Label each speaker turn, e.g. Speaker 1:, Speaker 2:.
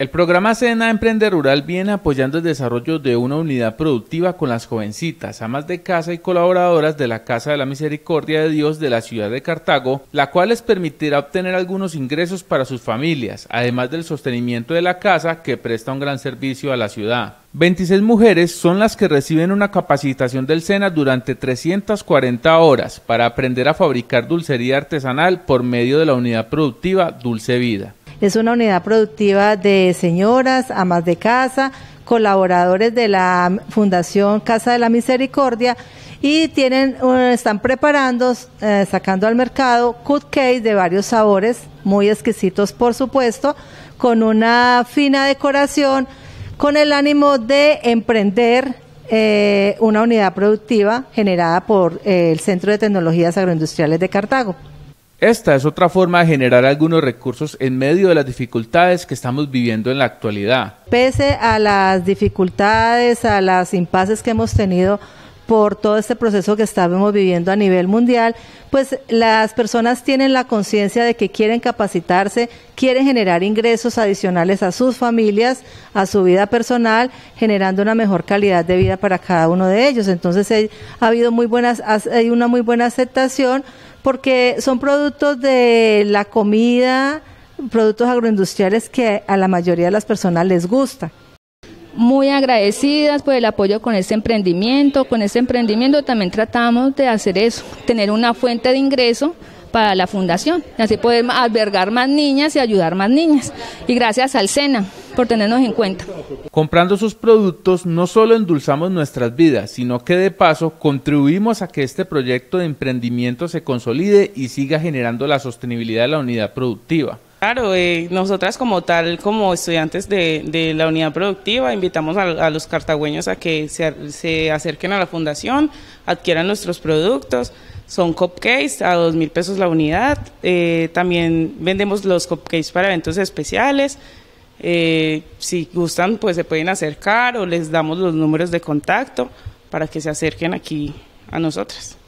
Speaker 1: El programa Sena Emprender Rural viene apoyando el desarrollo de una unidad productiva con las jovencitas, amas de casa y colaboradoras de la Casa de la Misericordia de Dios de la ciudad de Cartago, la cual les permitirá obtener algunos ingresos para sus familias, además del sostenimiento de la casa que presta un gran servicio a la ciudad. 26 mujeres son las que reciben una capacitación del SENA durante 340 horas para aprender a fabricar dulcería artesanal por medio de la unidad productiva Dulce Vida.
Speaker 2: Es una unidad productiva de señoras, amas de casa, colaboradores de la Fundación Casa de la Misericordia y tienen, eh, están preparando, eh, sacando al mercado cupcakes de varios sabores, muy exquisitos por supuesto, con una fina decoración, con el ánimo de emprender eh, una unidad productiva generada por el Centro de Tecnologías Agroindustriales de Cartago.
Speaker 1: Esta es otra forma de generar algunos recursos en medio de las dificultades que estamos viviendo en la actualidad.
Speaker 2: Pese a las dificultades, a las impases que hemos tenido por todo este proceso que estamos viviendo a nivel mundial, pues las personas tienen la conciencia de que quieren capacitarse, quieren generar ingresos adicionales a sus familias, a su vida personal, generando una mejor calidad de vida para cada uno de ellos. Entonces ha habido muy buenas, hay una muy buena aceptación porque son productos de la comida, productos agroindustriales que a la mayoría de las personas les gusta. Muy agradecidas por el apoyo con este emprendimiento.
Speaker 3: Con este emprendimiento también tratamos de hacer eso, tener una fuente de ingreso para la fundación, así poder albergar más niñas y ayudar más niñas. Y gracias al SENA, por tenernos en cuenta.
Speaker 1: Comprando sus productos no solo endulzamos nuestras vidas, sino que de paso contribuimos a que este proyecto de emprendimiento se consolide y siga generando la sostenibilidad de la unidad productiva.
Speaker 4: Claro, eh, nosotras como tal, como estudiantes de, la unidad productiva, invitamos a, los cartagüeños a que se, acerquen a la fundación, adquieran nuestros productos. Son cupcakes a dos mil pesos la unidad. Eh, también vendemos los cupcakes para eventos especiales. Eh, si gustan, pues se pueden acercar o les damos los números de contacto para que se acerquen aquí a nosotras.